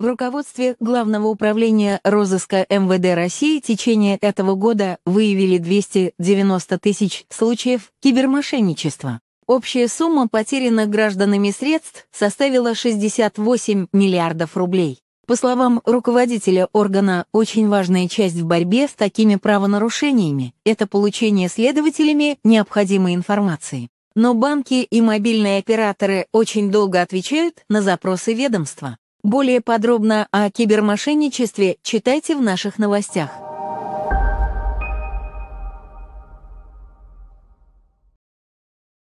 В руководстве Главного управления розыска МВД России в течение этого года выявили 290 тысяч случаев кибермошенничества. Общая сумма потерянных гражданами средств составила 68 миллиардов рублей. По словам руководителя органа, очень важная часть в борьбе с такими правонарушениями – это получение следователями необходимой информации. Но банки и мобильные операторы очень долго отвечают на запросы ведомства. Более подробно о кибермошенничестве читайте в наших новостях.